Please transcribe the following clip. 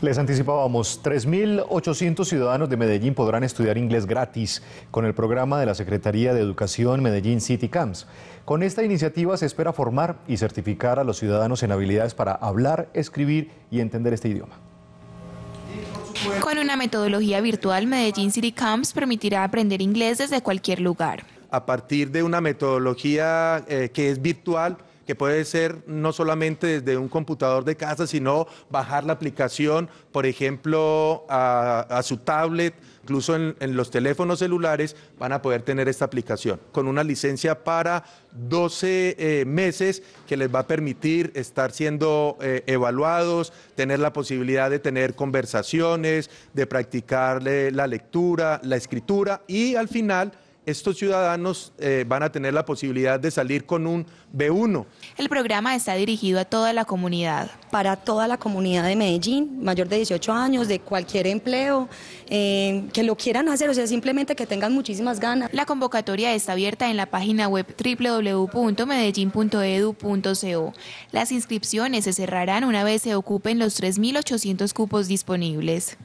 Les anticipábamos, 3.800 ciudadanos de Medellín podrán estudiar inglés gratis con el programa de la Secretaría de Educación Medellín City Camps. Con esta iniciativa se espera formar y certificar a los ciudadanos en habilidades para hablar, escribir y entender este idioma. Con una metodología virtual, Medellín City Camps permitirá aprender inglés desde cualquier lugar. A partir de una metodología eh, que es virtual, que puede ser no solamente desde un computador de casa, sino bajar la aplicación, por ejemplo, a, su tablet, incluso en, los teléfonos celulares, van a poder tener esta aplicación con una licencia para 12 eh, meses que les va a permitir estar siendo eh, evaluados, tener la posibilidad de tener conversaciones, de practicar la lectura, la escritura y al final estos ciudadanos eh, van a tener la posibilidad de salir con un B1. El programa está dirigido a toda la comunidad. Para toda la comunidad de Medellín, mayor de 18 años, de cualquier empleo, eh, que lo quieran hacer, o sea, simplemente que tengan muchísimas ganas. La convocatoria está abierta en la página web www.medellin.edu.co. Las inscripciones se cerrarán una vez se ocupen los 3.800 cupos disponibles.